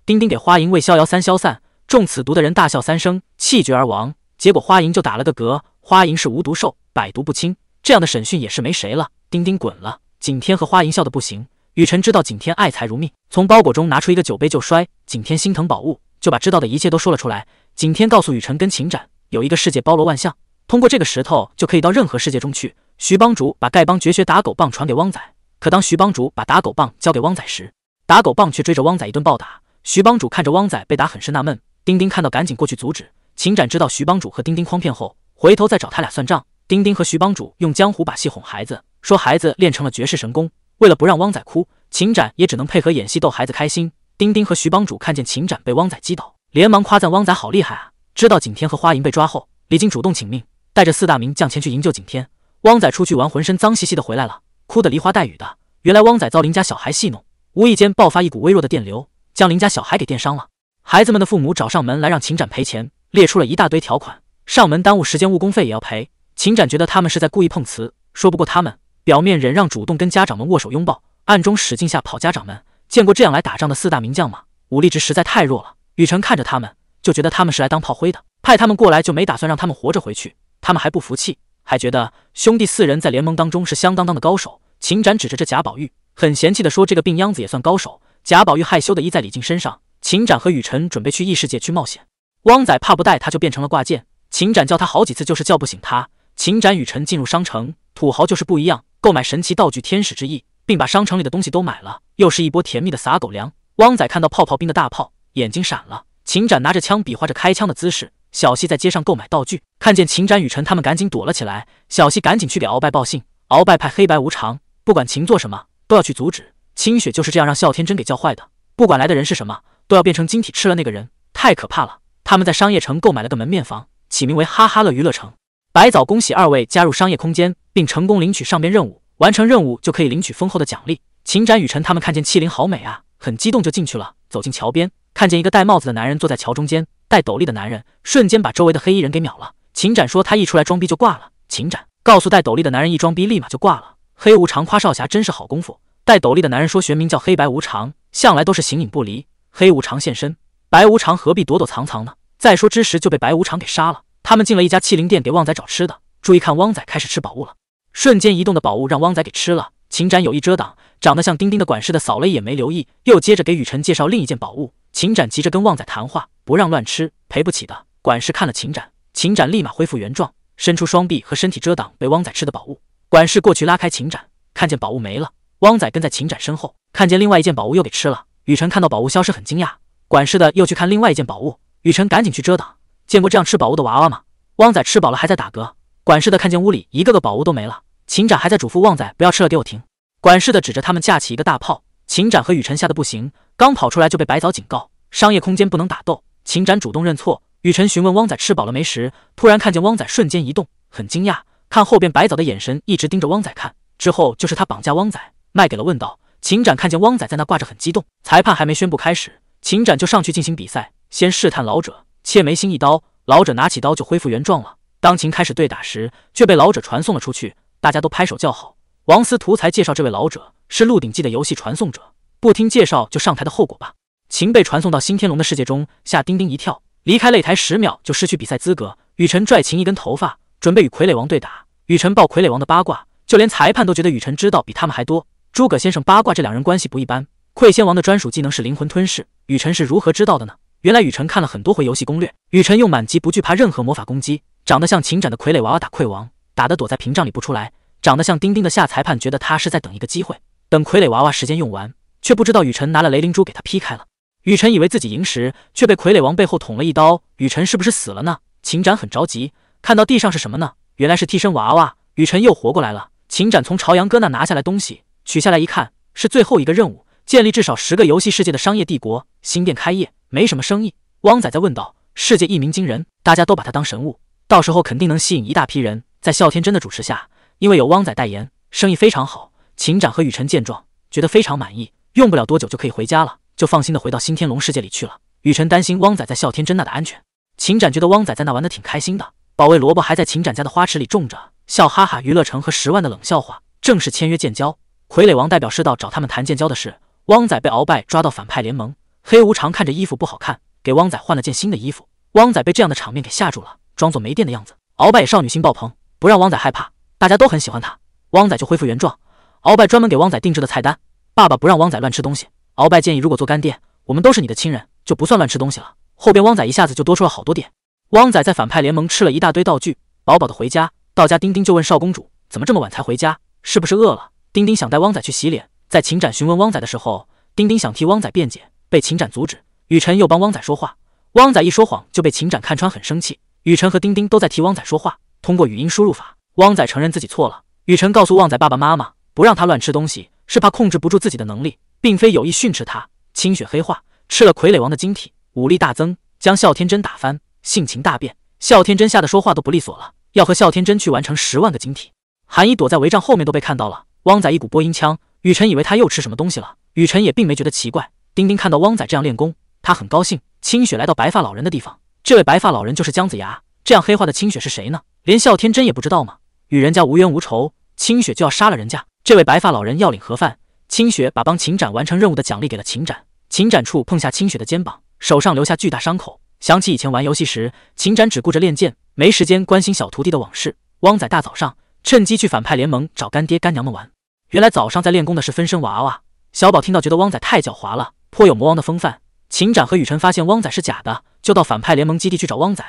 [SPEAKER 1] 丁丁给花银喂逍遥三消散，中此毒的人大笑三声，气绝而亡。结果花银就打了个嗝。花银是无毒兽，百毒不侵，这样的审讯也是没谁了。丁丁滚了。景天和花银笑得不行。雨晨知道景天爱财如命，从包裹中拿出一个酒杯就摔。景天心疼宝物，就把知道的一切都说了出来。景天告诉雨晨跟秦展，有一个世界包罗万象，通过这个石头就可以到任何世界中去。徐帮主把丐帮绝学打狗棒传给汪仔，可当徐帮主把打狗棒交给汪仔时，打狗棒却追着汪仔一顿暴打。徐帮主看着汪仔被打，很是纳闷。丁丁看到，赶紧过去阻止。秦展知道徐帮主和丁丁诓骗后，回头再找他俩算账。丁丁和徐帮主用江湖把戏哄孩子，说孩子练成了绝世神功。为了不让汪仔哭，秦展也只能配合演戏逗孩子开心。丁丁和徐帮主看见秦展被汪仔击倒，连忙夸赞汪仔好厉害啊！知道景天和花银被抓后，李靖主动请命，带着四大名将前去营救景天。汪仔出去玩，浑身脏兮兮的回来了，哭得梨花带雨的。原来汪仔遭邻家小孩戏弄，无意间爆发一股微弱的电流，将邻家小孩给电伤了。孩子们的父母找上门来，让秦展赔钱，列出了一大堆条款：上门耽误时间、误工费也要赔。秦展觉得他们是在故意碰瓷，说不过他们，表面忍让，主动跟家长们握手拥抱，暗中使劲吓跑家长们。见过这样来打仗的四大名将吗？武力值实在太弱了。雨辰看着他们，就觉得他们是来当炮灰的，派他们过来就没打算让他们活着回去。他们还不服气。还觉得兄弟四人在联盟当中是相当当的高手。秦展指着这贾宝玉，很嫌弃的说：“这个病秧子也算高手。”贾宝玉害羞的依在李靖身上。秦展和雨辰准备去异世界去冒险。汪仔怕不带他就变成了挂件。秦展叫他好几次，就是叫不醒他。秦展、雨辰进入商城，土豪就是不一样，购买神奇道具天使之翼，并把商城里的东西都买了。又是一波甜蜜的撒狗粮。汪仔看到泡泡兵的大炮，眼睛闪了。秦展拿着枪比划着开枪的姿势。小西在街上购买道具，看见秦展雨辰他们，赶紧躲了起来。小西赶紧去给鳌拜报信。鳌拜派黑白无常，不管秦做什么，都要去阻止。青雪就是这样让笑天真给教坏的。不管来的人是什么，都要变成晶体吃了那个人，太可怕了。他们在商业城购买了个门面房，起名为哈哈乐娱乐城。白早恭喜二位加入商业空间，并成功领取上边任务。完成任务就可以领取丰厚的奖励。秦展雨辰他们看见器灵好美啊，很激动就进去了。走进桥边，看见一个戴帽子的男人坐在桥中间。戴斗笠的男人瞬间把周围的黑衣人给秒了。秦展说他一出来装逼就挂了。秦展告诉戴斗笠的男人一装逼立马就挂了。黑无常夸少侠真是好功夫。戴斗笠的男人说学名叫黑白无常，向来都是形影不离。黑无常现身，白无常何必躲躲藏藏呢？再说之时就被白无常给杀了。他们进了一家器灵店给旺仔找吃的。注意看，旺仔开始吃宝物了。瞬间移动的宝物让旺仔给吃了。秦展有意遮挡，长得像钉钉的管事的扫了一眼没留意，又接着给雨辰介绍另一件宝物。秦展急着跟旺仔谈话。不让乱吃，赔不起的。管事看了秦展，秦展立马恢复原状，伸出双臂和身体遮挡被汪仔吃的宝物。管事过去拉开秦展，看见宝物没了。汪仔跟在秦展身后，看见另外一件宝物又给吃了。雨辰看到宝物消失很惊讶，管事的又去看另外一件宝物，雨辰赶紧去遮挡。见过这样吃宝物的娃娃吗？汪仔吃饱了还在打嗝。管事的看见屋里一个个宝物都没了，秦展还在嘱咐旺仔不要吃了，给我停。管事的指着他们架起一个大炮，秦展和雨辰吓得不行，刚跑出来就被白藻警告，商业空间不能打斗。秦展主动认错，雨辰询问汪仔吃饱了没时，突然看见汪仔瞬间移动，很惊讶。看后边白藻的眼神一直盯着汪仔看，之后就是他绑架汪仔卖给了问道。秦展看见汪仔在那挂着，很激动。裁判还没宣布开始，秦展就上去进行比赛，先试探老者，切眉心一刀，老者拿起刀就恢复原状了。当秦开始对打时，却被老者传送了出去，大家都拍手叫好。王司徒才介绍这位老者是《鹿鼎记》的游戏传送者，不听介绍就上台的后果吧。秦被传送到新天龙的世界中，吓丁丁一跳。离开擂台十秒就失去比赛资格。雨辰拽秦一根头发，准备与傀儡王对打。雨辰爆傀儡王的八卦，就连裁判都觉得雨辰知道比他们还多。诸葛先生八卦，这两人关系不一般。溃仙王的专属技能是灵魂吞噬，雨辰是如何知道的呢？原来雨辰看了很多回游戏攻略。雨辰用满级不惧怕任何魔法攻击，长得像秦斩的傀儡娃娃打溃王，打得躲在屏障里不出来。长得像丁丁的夏裁判觉得他是在等一个机会，等傀儡娃娃时间用完，却不知道雨辰拿了雷灵珠给他劈开了。雨辰以为自己赢时，却被傀儡王背后捅了一刀。雨辰是不是死了呢？秦展很着急，看到地上是什么呢？原来是替身娃娃，雨辰又活过来了。秦展从朝阳哥那拿下来东西，取下来一看，是最后一个任务：建立至少十个游戏世界的商业帝国。新店开业没什么生意。汪仔在问道：“世界一鸣惊人，大家都把他当神物，到时候肯定能吸引一大批人。”在哮天真的主持下，因为有汪仔代言，生意非常好。秦展和雨辰见状，觉得非常满意，用不了多久就可以回家了。就放心的回到新天龙世界里去了。雨辰担心汪仔在哮天真那的安全，秦展觉得汪仔在那玩的挺开心的。保卫萝卜还在秦展家的花池里种着。笑哈哈娱乐城和十万的冷笑话正式签约建交。傀儡王代表世道找他们谈建交的事。汪仔被鳌拜抓到反派联盟。黑无常看着衣服不好看，给汪仔换了件新的衣服。汪仔被这样的场面给吓住了，装作没电的样子。鳌拜也少女心爆棚，不让汪仔害怕，大家都很喜欢他。汪仔就恢复原状。鳌拜专门给汪仔定制的菜单，爸爸不让汪仔乱吃东西。鳌拜建议，如果做干爹，我们都是你的亲人，就不算乱吃东西了。后边汪仔一下子就多出了好多点。汪仔在反派联盟吃了一大堆道具，饱饱的回家。到家，丁丁就问少公主，怎么这么晚才回家？是不是饿了？丁丁想带汪仔去洗脸。在秦展询问汪仔的时候，丁丁想替汪仔辩解，被秦展阻止。雨辰又帮汪仔说话。汪仔一说谎就被秦展看穿，很生气。雨辰和丁丁都在替汪仔说话。通过语音输入法，汪仔承认自己错了。雨辰告诉旺仔爸爸妈妈不让他乱吃东西，是怕控制不住自己的能力。并非有意训斥他，清雪黑化，吃了傀儡王的晶体，武力大增，将哮天真打翻，性情大变。哮天真吓得说话都不利索了，要和哮天真去完成十万个晶体。韩一躲在帷帐后面都被看到了，汪仔一股播音枪，雨辰以为他又吃什么东西了，雨辰也并没觉得奇怪。丁丁看到汪仔这样练功，他很高兴。清雪来到白发老人的地方，这位白发老人就是姜子牙。这样黑化的清雪是谁呢？连哮天真也不知道吗？与人家无冤无仇，清雪就要杀了人家。这位白发老人要领盒饭。青雪把帮秦展完成任务的奖励给了秦展，秦展处碰下清雪的肩膀，手上留下巨大伤口。想起以前玩游戏时，秦展只顾着练剑，没时间关心小徒弟的往事。汪仔大早上趁机去反派联盟找干爹干娘们玩。原来早上在练功的是分身娃娃小宝，听到觉得汪仔太狡猾了，颇有魔王的风范。秦展和雨辰发现汪仔是假的，就到反派联盟基地去找汪仔。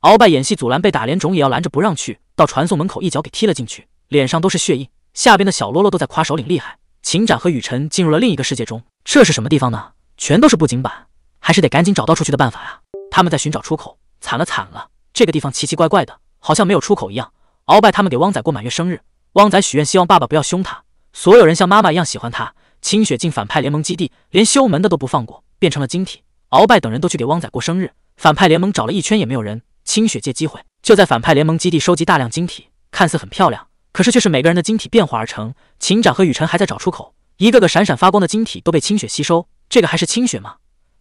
[SPEAKER 1] 鳌拜演戏阻拦被打脸肿，也要拦着不让去，到传送门口一脚给踢了进去，脸上都是血印，下边的小喽啰都在夸首领厉害。秦展和雨辰进入了另一个世界中，这是什么地方呢？全都是布景板，还是得赶紧找到出去的办法呀！他们在寻找出口，惨了惨了，这个地方奇奇怪怪的，好像没有出口一样。鳌拜他们给汪仔过满月生日，汪仔许愿希望爸爸不要凶他，所有人像妈妈一样喜欢他。清雪进反派联盟基地，连修门的都不放过，变成了晶体。鳌拜等人都去给汪仔过生日，反派联盟找了一圈也没有人。清雪借机会就在反派联盟基地收集大量晶体，看似很漂亮。可是却是每个人的晶体变化而成。秦展和雨晨还在找出口，一个个闪闪发光的晶体都被清雪吸收。这个还是清雪吗？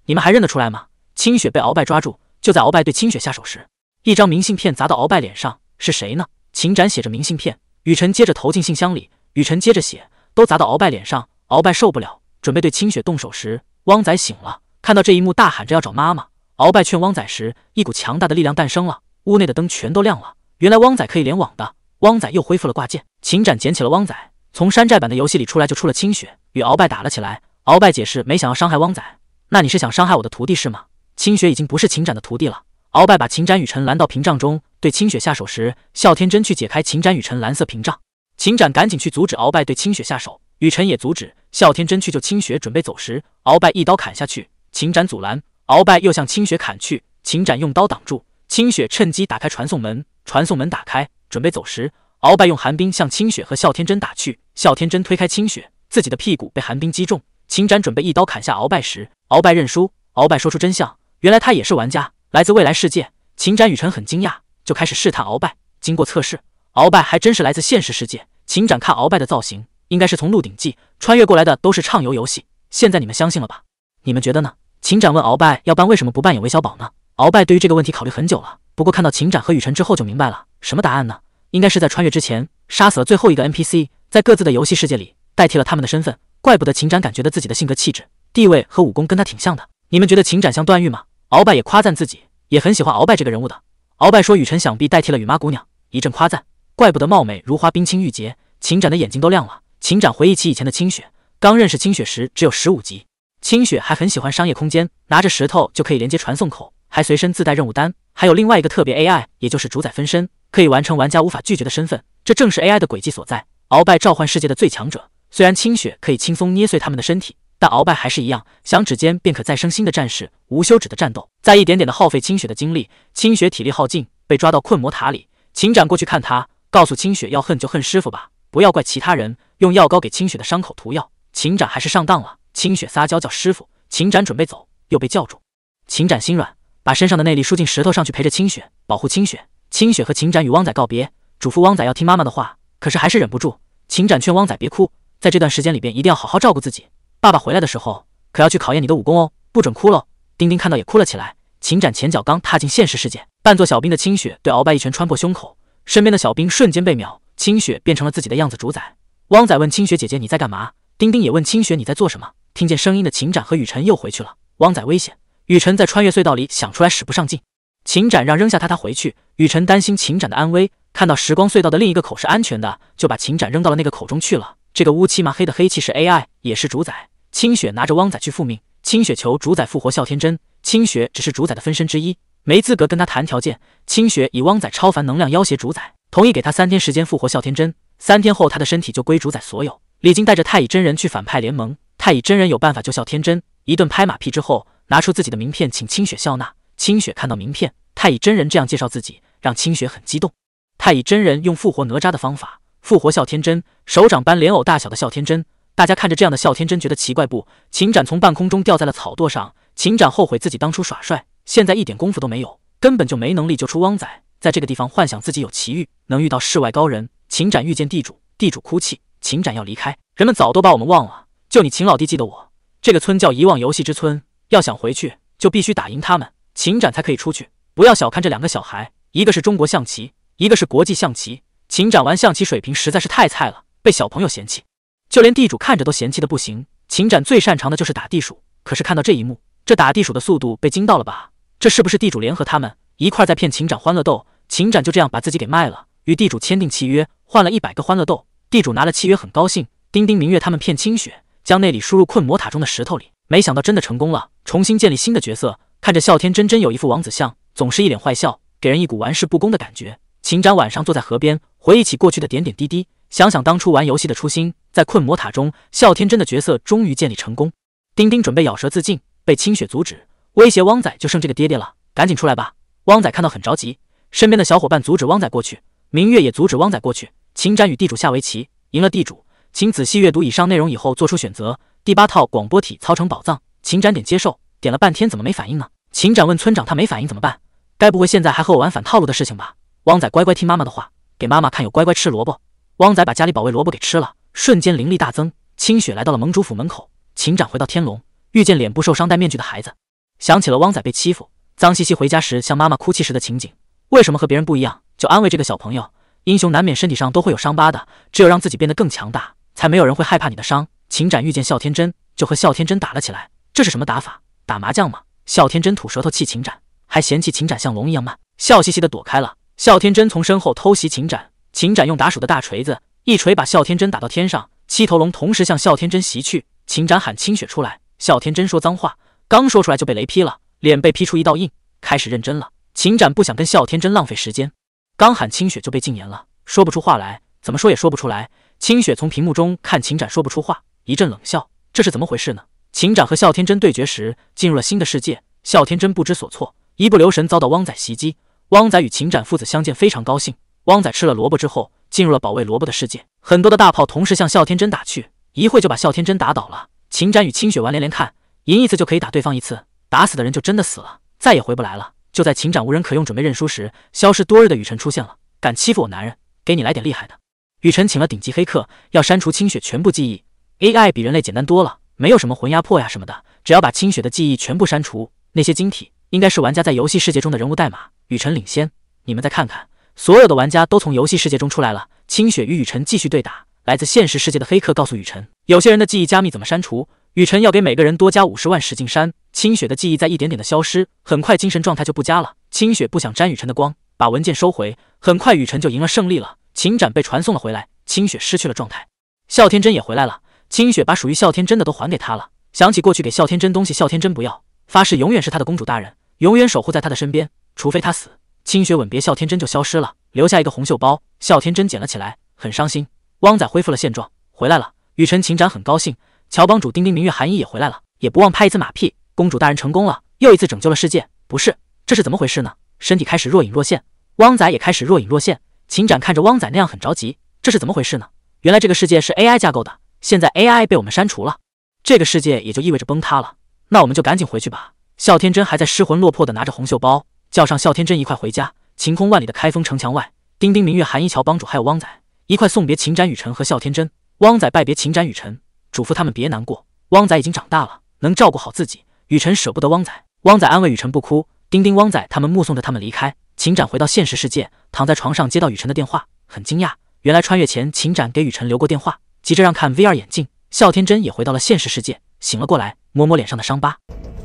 [SPEAKER 1] 你们还认得出来吗？清雪被鳌拜抓住。就在鳌拜对清雪下手时，一张明信片砸到鳌拜脸上，是谁呢？秦展写着明信片，雨晨接着投进信箱里。雨晨接着写，都砸到鳌拜脸上。鳌拜受不了，准备对清雪动手时，汪仔醒了，看到这一幕，大喊着要找妈妈。鳌拜劝汪仔时，一股强大的力量诞生了，屋内的灯全都亮了。原来汪仔可以联网的。汪仔又恢复了挂件，秦展捡起了汪仔，从山寨版的游戏里出来就出了青雪，与鳌拜打了起来。鳌拜解释没想要伤害汪仔，那你是想伤害我的徒弟是吗？青雪已经不是秦展的徒弟了。鳌拜把秦展与陈拦到屏障中，对青雪下手时，笑天真去解开秦展与陈蓝色屏障。秦展赶紧去阻止鳌拜对青雪下手，雨辰也阻止笑天真去救青雪。准备走时，鳌拜一刀砍下去，秦展阻拦，鳌拜又向青雪砍去，秦展用刀挡住。青雪趁机打开传送门，传送门打开。准备走时，鳌拜用寒冰向清雪和哮天真打去。哮天真推开清雪，自己的屁股被寒冰击中。秦展准备一刀砍下鳌拜时，鳌拜认输。鳌拜说出真相，原来他也是玩家，来自未来世界。秦展雨辰很惊讶，就开始试探鳌拜。经过测试，鳌拜还真是来自现实世界。秦展看鳌拜的造型，应该是从《鹿鼎记》穿越过来的，都是畅游游戏。现在你们相信了吧？你们觉得呢？秦展问鳌拜，要扮为什么不扮演韦小宝呢？鳌拜对于这个问题考虑很久了，不过看到秦展和雨辰之后就明白了。什么答案呢？应该是在穿越之前杀死了最后一个 NPC，在各自的游戏世界里代替了他们的身份。怪不得秦展感觉自己的性格、气质、地位和武功跟他挺像的。你们觉得秦展像段誉吗？鳌拜也夸赞自己，也很喜欢鳌拜这个人物的。鳌拜说雨辰想必代替了雨妈姑娘，一阵夸赞，怪不得貌美如花，冰清玉洁。秦展的眼睛都亮了。秦展回忆起以前的清雪，刚认识清雪时只有十五级，清雪还很喜欢商业空间，拿着石头就可以连接传送口，还随身自带任务单。还有另外一个特别 AI，也就是主宰分身，可以完成玩家无法拒绝的身份。这正是 AI 的诡计所在。鳌拜召唤世界的最强者，虽然清雪可以轻松捏碎他们的身体，但鳌拜还是一样，想指尖便可再生新的战士，无休止的战斗，在一点点的耗费清雪的精力。清雪体力耗尽，被抓到困魔塔里。秦展过去看他，告诉清雪要恨就恨师傅吧，不要怪其他人。用药膏给清雪的伤口涂药。秦展还是上当了，清雪撒娇叫师傅。秦展准备走，又被叫住。秦展心软。把身上的内力输进石头上去，陪着清雪，保护清雪。清雪和秦展与汪仔告别，嘱咐汪仔要听妈妈的话，可是还是忍不住。秦展劝汪仔别哭，在这段时间里边一定要好好照顾自己。爸爸回来的时候可要去考验你的武功哦，不准哭喽。丁丁看到也哭了起来。秦展前脚刚踏进现实世界，扮作小兵的清雪对鳌拜一拳穿破胸口，身边的小兵瞬间被秒。清雪变成了自己的样子，主宰。汪仔问清雪姐姐你在干嘛？丁丁也问清雪你在做什么？听见声音的秦展和雨辰又回去了。汪仔危险。雨辰在穿越隧道里想出来使不上劲，秦展让扔下他，他回去。雨辰担心秦展的安危，看到时光隧道的另一个口是安全的，就把秦展扔到了那个口中去了。这个乌漆麻黑的黑气是 AI，也是主宰。清雪拿着汪仔去复命，清雪求主宰复活哮天真。清雪只是主宰的分身之一，没资格跟他谈条件。清雪以汪仔超凡能量要挟主宰，同意给他三天时间复活哮天真。三天后他的身体就归主宰所有。李靖带着太乙真人去反派联盟，太乙真人有办法救哮天真。一顿拍马屁之后。拿出自己的名片，请清雪笑纳。清雪看到名片，太乙真人这样介绍自己，让清雪很激动。太乙真人用复活哪吒的方法复活哮天真，手掌般莲藕大小的哮天真，大家看着这样的哮天真觉得奇怪不？秦展从半空中掉在了草垛上，秦展后悔自己当初耍帅，现在一点功夫都没有，根本就没能力救出汪仔。在这个地方幻想自己有奇遇，能遇到世外高人。秦展遇见地主，地主哭泣，秦展要离开。人们早都把我们忘了，就你秦老弟记得我。这个村叫遗忘游戏之村。要想回去，就必须打赢他们，秦展才可以出去。不要小看这两个小孩，一个是中国象棋，一个是国际象棋。秦展玩象棋水平实在是太菜了，被小朋友嫌弃，就连地主看着都嫌弃的不行。秦展最擅长的就是打地鼠，可是看到这一幕，这打地鼠的速度被惊到了吧？这是不是地主联合他们一块在骗秦展欢乐豆？秦展就这样把自己给卖了，与地主签订契约，换了一百个欢乐豆。地主拿了契约很高兴。丁丁、明月他们骗清雪，将那里输入困魔塔中的石头里。没想到真的成功了，重新建立新的角色。看着笑天真真有一副王子相，总是一脸坏笑，给人一股玩世不恭的感觉。秦展晚上坐在河边，回忆起过去的点点滴滴，想想当初玩游戏的初心。在困魔塔中，笑天真的角色终于建立成功。丁丁准备咬舌自尽，被清雪阻止，威胁汪仔就剩这个爹爹了，赶紧出来吧。汪仔看到很着急，身边的小伙伴阻止汪仔过去，明月也阻止汪仔过去。秦展与地主下围棋，赢了地主。请仔细阅读以上内容以后做出选择。第八套广播体操成宝藏，秦展点接受，点了半天怎么没反应呢？秦展问村长他没反应怎么办？该不会现在还和我玩反套路的事情吧？汪仔乖乖听妈妈的话，给妈妈看有乖乖吃萝卜。汪仔把家里保卫萝卜给吃了，瞬间灵力大增。清雪来到了盟主府门口，秦展回到天龙，遇见脸部受伤戴面具的孩子，想起了汪仔被欺负，脏兮兮回家时向妈妈哭泣时的情景。为什么和别人不一样？就安慰这个小朋友，英雄难免身体上都会有伤疤的，只有让自己变得更强大，才没有人会害怕你的伤。秦展遇见笑天真，就和笑天真打了起来。这是什么打法？打麻将吗？笑天真吐舌头气秦展，还嫌弃秦展像龙一样慢，笑嘻嘻的躲开了。笑天真从身后偷袭秦展，秦展用打鼠的大锤子一锤把笑天真打到天上。七头龙同时向笑天真袭去，秦展喊清雪出来。笑天真说脏话，刚说出来就被雷劈了，脸被劈出一道印，开始认真了。秦展不想跟笑天真浪费时间，刚喊清雪就被禁言了，说不出话来，怎么说也说不出来。清雪从屏幕中看秦展说不出话。一阵冷笑，这是怎么回事呢？秦展和哮天真对决时进入了新的世界，哮天真不知所措，一不留神遭到汪仔袭击。汪仔与秦展父子相见非常高兴。汪仔吃了萝卜之后进入了保卫萝卜的世界，很多的大炮同时向哮天真打去，一会就把哮天真打倒了。秦展与清雪玩连连看，赢一次就可以打对方一次，打死的人就真的死了，再也回不来了。就在秦展无人可用准备认输时，消失多日的雨辰出现了，敢欺负我男人，给你来点厉害的。雨辰请了顶级黑客，要删除清雪全部记忆。AI 比人类简单多了，没有什么魂压迫呀什么的，只要把清雪的记忆全部删除，那些晶体应该是玩家在游戏世界中的人物代码。雨辰领先，你们再看看，所有的玩家都从游戏世界中出来了。清雪与雨辰继续对打，来自现实世界的黑客告诉雨辰，有些人的记忆加密怎么删除？雨辰要给每个人多加五十万，使劲删。清雪的记忆在一点点的消失，很快精神状态就不佳了。清雪不想沾雨辰的光，把文件收回。很快雨辰就赢了胜利了。情斩被传送了回来，清雪失去了状态，笑天真也回来了。清雪把属于哮天真的都还给他了，想起过去给哮天真东西哮天真不要，发誓永远是他的公主大人，永远守护在他的身边，除非他死。清雪吻别哮天真就消失了，留下一个红袖包，哮天真捡了起来，很伤心。汪仔恢复了现状，回来了。雨辰、秦展很高兴，乔帮主、丁丁、明月、寒衣也回来了，也不忘拍一次马屁，公主大人成功了，又一次拯救了世界。不是，这是怎么回事呢？身体开始若隐若现，汪仔也开始若隐若现。秦展看着汪仔那样很着急，这是怎么回事呢？原来这个世界是 AI 架构的。现在 AI 被我们删除了，这个世界也就意味着崩塌了。那我们就赶紧回去吧。笑天真还在失魂落魄的拿着红袖包，叫上笑天真一块回家。晴空万里的开封城墙外，丁丁、明月、韩一桥帮主还有汪仔一块送别秦展、雨辰和笑天真。汪仔拜别秦展、雨辰，嘱咐他们别难过。汪仔已经长大了，能照顾好自己。雨辰舍不得汪仔，汪仔安慰雨辰不哭。丁丁、汪仔他们目送着他们离开。秦展回到现实世界，躺在床上接到雨辰的电话，很惊讶，原来穿越前秦展给雨辰留过电话。急着让看 VR 眼镜，笑天真也回到了现实世界，醒了过来，摸摸脸上的伤疤。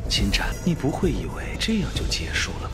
[SPEAKER 1] 秦展，你不会以为这样就结束了吧？